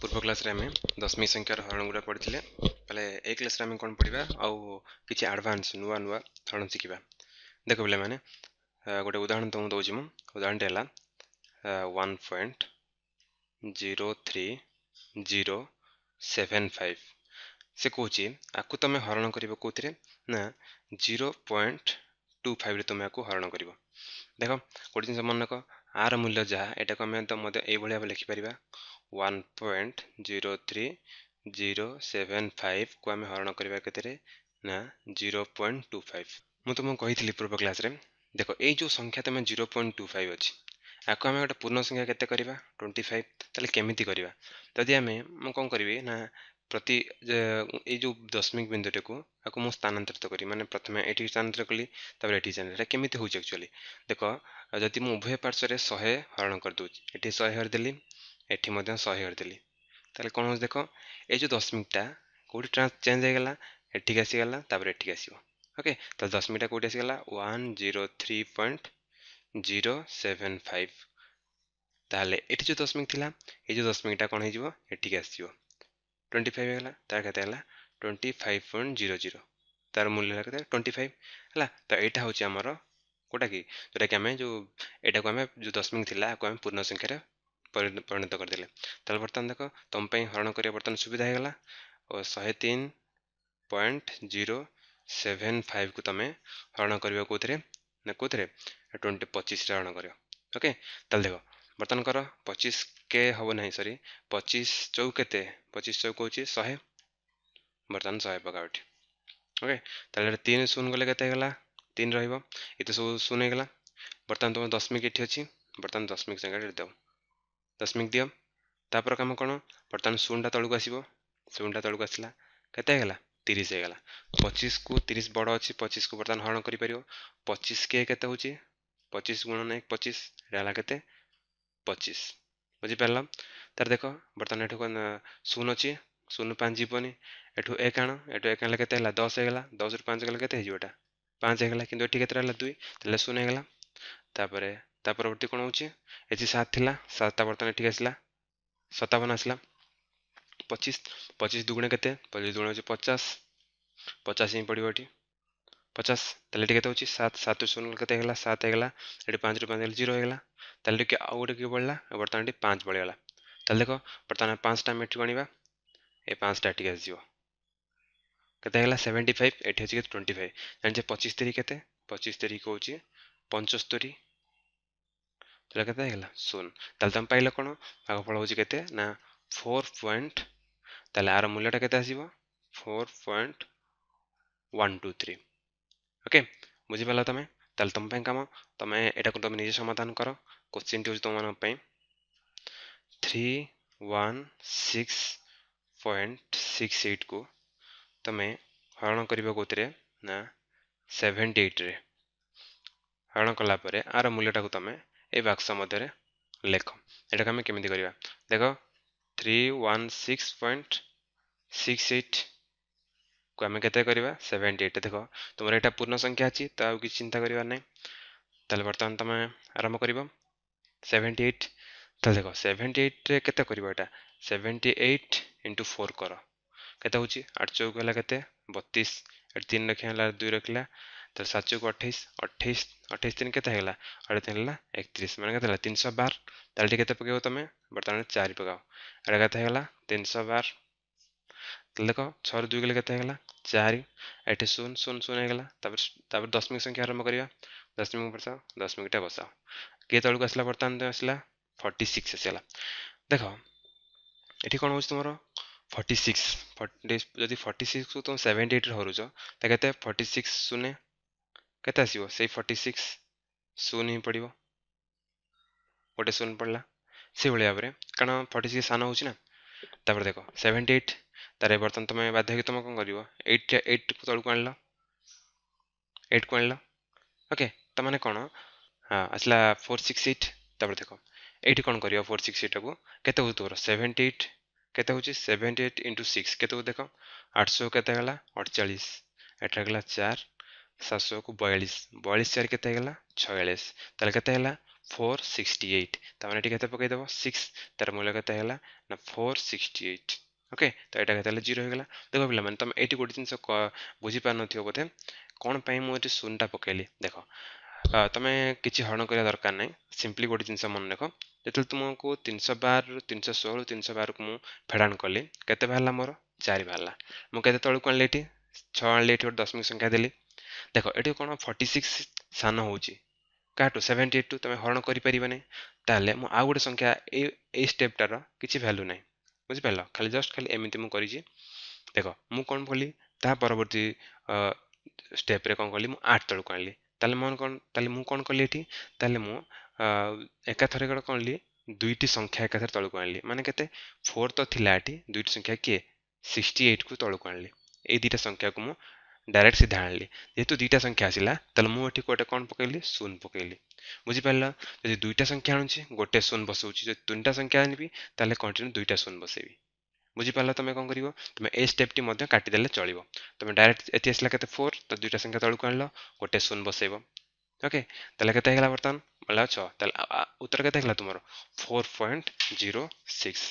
पूर्व क्लास आम दशमी संख्यार हरण गुड़ा पढ़ी पहले ए क्लास आम कौन पढ़ा आउ कि आडभांस नुआ नुआ हरण शिखा देख पे मैंने गोटे उदाहरण तुमको दौर मु उदाहरण है one point zero three zero seven five से कहे आपको तुम हरण कर कौन जीरो पॉइंट टू फाइव तुम्हें आपको हरण कर देख गोटे जिन मन रख ଆର ମୂଲ୍ୟ ଯାହା ଏଇଟାକୁ ଆମେ ତ ମଧ୍ୟ ଏଇଭଳି ଭାବେ ଲେଖିପାରିବା one point zero three zero seven ଫାଇଭ୍କୁ ଆମେ ହରଣ କରିବା କେତେରେ ନା ଜିରୋ ପଏଣ୍ଟ ଟୁ ଫାଇଭ୍ ମୁଁ ତୁମକୁ କହିଥିଲି ପୂର୍ବ କ୍ଲାସ୍ରେ ଦେଖ ଏଇ ଯେଉଁ ସଂଖ୍ୟା ତୁମେ ଜିରୋ ପଏଣ୍ଟ ଟୁ ଫାଇଭ୍ ଅଛି ଆକୁ ଆମେ ଗୋଟେ ପୂର୍ଣ୍ଣ ସଂଖ୍ୟା କେତେ କରିବା ଟ୍ୱେଣ୍ଟି ଫାଇଭ୍ ତାହେଲେ କେମିତି କରିବା ଯଦି ଆମେ ମୁଁ କ'ଣ କରିବି ନା प्रति ये जो दशमिक बिंदुटे को आपको मुझे स्थानांतरित करी मैंने प्रथम ये स्थानांतर कली तापर ये स्थानांतर केमी हूँ एक्चुअली देख जदि मुझ उभय पार्श्वर शहे हरण करदे ये शहे हरदेली ये शहे हरदेली তাহলে কোণ হচ্ছে দেখো এই যে দশমিকটা কোটি ট্রান্স চেঞ্জ হয়ে গেল এটিকে আসিগলা তারপরে এটিকে আসব ওকে তাহলে দশমিকটা কোটি আসিগলা one zero three point zero seven five তাহলে এটি যে দশমিক লা এই যে দশমিকটা কোণ হয়ে যাব এটিকে আসব টোয়েন্টি ফাইভ হয়ে তার কেতে হল twenty five point zero zero তার মূল্য হল কেতে টোয়েন্টি ফাইভ হল তো এইটা হচ্ছে আমার কোটা কি যেটা কি আমি যে এটা আমি যে দশমিক লা আমি পূর্ণ সংখ্যার পরিণত করেদেলে তাহলে বর্তমান দেখ তোমাই হরণ করা বর্তমান সুবিধা হয়ে গলা ও শহে তিন পয়েন্ট জিরো সেভেন ফাইভ কু তুমি হরণ করবে কোথায় না কোথায় টোয়েন্টি পঁচিশে হরণ করবে ওকে তাহলে দেখ ବର୍ତ୍ତମାନଙ୍କର ପଚିଶ କେ ହେବ ନାହିଁ ସରି ପଚିଶ ଚଉ କେତେ ପଚିଶ ଚଉକ ହେଉଛି ଶହେ ବର୍ତ୍ତମାନ ଶହେ ପକାଅ ଏଠି ଓକେ ତାହେଲେ ତିନି ଶୂନ ଗଲେ କେତେ ହେଇଗଲା ତିନି ରହିବ ଏତେ ସବୁ ଶୂନ ହେଇଗଲା ବର୍ତ୍ତମାନ ତୁମ ଦଶମିକ ଏଠି ଅଛି ବର୍ତ୍ତମାନ ଦଶମିକ ଜାଗାରେ ଦେବ ଦଶମିକ ଦିଅ ତାପରେ କାମ କ'ଣ ବର୍ତ୍ତମାନ ଶୂନଟା ତଳକୁ ଆସିବ ଶୂନଟା ତଳକୁ ଆସିଲା କେତେ ହେଇଗଲା ତିରିଶ ହେଇଗଲା ପଚିଶକୁ ତିରିଶ ବଡ଼ ଅଛି ପଚିଶକୁ ବର୍ତ୍ତମାନ ହରଣ କରିପାରିବ ପଚିଶ କେ କେତେ ହେଉଛି ପଚିଶ ଗୁଣନ ଏକ ପଚିଶ ଏଇଟା ହେଲା କେତେ पच्चिस बुझिपार ତାର ଦେଖ ବର୍ତ୍ତମାନ ଏଠୁ ଶୂନ ଅଛି ଶୂନ ପାଞ୍ଚ ଯିବନି ଏଠୁ ଏକ ଆଣ ଏଠୁ ଏକ ଆଣିଲେ କେତେ ହେଲା ଦଶ ହେଇଗଲା ଦଶରୁ ପାଞ୍ଚ ଗଲେ କେତେ ହେଇଯିବ ଏଟା ପାଞ୍ଚ ହେଇଗଲା କିନ୍ତୁ ଏଠି କେତେ ରହିଲା ଦୁଇ ତାହେଲେ ଶୂନ ହେଇଗଲା ତାପରେ ତା ପରବର୍ତ୍ତୀ କ'ଣ ହେଉଛି ଏଠି ସାତ ଥିଲା ସାତଟା ବର୍ତ୍ତମାନ ଏଠିକି ଆସିଲା ସତାବନ ଆସିଲା ପଚିଶ ପଚିଶ ଦୁଗୁଣେ କେତେ ପଚିଶ ଦୁଗୁଣେ ହେଉଛି ପଚାଶ ପଚାଶ ହିଁ ପଡ଼ିବ ଏଠି पचास ताले के तो सात सात शून्य के सात होगा ये पांच पांच जीरो होगा ताले टे आउ गोटे कि बढ़ला बर्तमान पाँच बढ़ीगला ताले देख बर्तमान पाँचटा आम एटी आने ए पाँचटा एटी आसो के सेवेन्टी फाइव एटी अच्छे ट्वेंटी फाइव जानते पचिश तारीख के पचिश तारीख हूँ पंचस्तरी ତାହେଲେ କେତେ ହେଇଗଲା ଶୂନ ତାହେଲେ ତୁମେ ପାଇଲ होते ना फोर पॉइंट ନା ଫୋର୍ ପଏଣ୍ଟ ତାହେଲେ ଆର ମୂଲ୍ୟଟା କେତେ ଆସିବ ଫୋର୍ ପଏଣ୍ଟ ବୁଝିପାରିଲ ତୁମେ ତାହେଲେ ତୁମ ପାଇଁ କାମ ତୁମେ ଏଇଟାକୁ ତୁମେ ନିଜେ ସମାଧାନ କର କୋଶ୍ଚିନ୍ଟି ହେଉଛି ତୁମମାନଙ୍କ ପାଇଁ three one six point six eight কু তুমি হরণ করব কোথায় না সেভেন্টি এইট্রে হরণ কলাপরে আর মূল্যটা তুমি এই বাক্স মধ্যে লেখ এটাকে আমি কমিটি করা দেখ three one six point six eight को आम के सेवेन्टी एट देख तुम यहाँ पूर्ण संख्या अच्छी तो आउ कि चिंता कर ना बर्तमान तुम तो आरंभ कर सेवेन्टी एट तो देख सेवेन्टी एट्रे के सेवेन्टी एट इंटू फोर कर के हूँ आठ चौक है के बतीस तीन रखा दुई रखा तो सात चौक अठाई अठाई अठाईस तीन के अढ़े तीन है एकतीस मैंने के तीन शौ बार ताल के पकेब तुम बर्तमान चार पकाओ एटा के तीन सौ बार देख छः दुई गले के चार एट शून शून शून होगा दशमिक संख्या आरंभ करवा दशमिक बसाओ दशमिकटा बसाओ किए तौक आसला बर्तमान आसला फर्टी सिक्स आस आसगला देख ये कौन हो तुम फर्टी सिक्स फर्टी जदि फर्टी सिक्स को तुम सेवेन्टी एट्रे हरुच तो कैसे फर्टी सिक्स शून्य के आसो से फर्टी सिक्स शून्य ही पड़ गोटे शून्य पड़ा से भाई भाव कारण फर्टी सिक्स सान होना देख सेवेन्टी एट तार बर्तमान तुम बाध्य तुम कौन कर तौक आनल एट को आनल ओके कौन हाँ आसला फोर सिक्स एट तर देख ये कौन कर फोर सिक्स एट को कैसे हो तुम सेवेन्टी एट के सेवेन्टी एट इंटू सिक्स के देख आठ सौ के अड़चाई एटा गला चार सात सौ को बयालीस बयालीस चार के छयास तेल के फोर सिक्सटी एट तमें ये पकईदेव सिक्स तार मूल्य के फोर सिक्सटी एट ओके त जिरो हुन्छ देख पहिला मैले तिनीहरू बुझिपार नोधे कहीँ म सुनटा पके देख त हरे दर नै सिम्पली गोटे जिनिस मनलेख त्यति तमश बार तिन सय षो तिन सय बारको म फेडान म चारिहार म के त आण छिट्टी गए दस संख्या दे देखि किस सान हुन्छ कहाँ ठुलो सेभेन्टी एट टु त हरानी त म आउँछ संख्याटेपटार भ्यालु नै ବୁଝିପାରିଲ ଖାଲି ଜଷ୍ଟ ଖାଲି ଏମିତି ମୁଁ କରିଛି ଦେଖ ମୁଁ କ'ଣ କଲି ତା ପରବର୍ତ୍ତୀ ଷ୍ଟେପ୍ରେ କ'ଣ କଲି ମୁଁ ଆର୍ଟ ତଳକୁ ଆଣିଲି ତାହେଲେ ମୁଁ କ'ଣ ତାହେଲେ ମୁଁ କ'ଣ କଲି ଏଠି ତାହେଲେ ମୁଁ ଏକାଥରେ କ'ଣ କଲି ଦୁଇଟି ସଂଖ୍ୟା ଏକାଥରେ ତଳକୁ ଆଣିଲି ମାନେ କେତେ ଫୋର୍ ତ ଥିଲା ଏଠି ଦୁଇଟି ସଂଖ୍ୟା କିଏ ସିକ୍ସଟି ଏଇଟ୍କୁ ତଳକୁ ଆଣିଲି ଏଇ ଦୁଇଟା ସଂଖ୍ୟାକୁ ମୁଁ डायरेक्ट सीधा आनली जेहेतु दुईटा संख्या आसला तेल मुझे गोटे कौन पकईली शून पकईली बुझीपार जब दुईटा संख्या आणुचे गोटे शून बस तीन तीन संख्या आनबी तेल कंटिन्यू दुईटा शून बसेबी बुझीपार तुम कौन कर तुम ए स्टेप्टी काटिदे चलो तुम डायरेक्ट ये आसला के फोर तो दुईटा संख्या तौक आनल गोटे शून बसइब ओके तेल के बर्तमान बोला छः उत्तर के तुम फोर पॉइंट जीरो सिक्स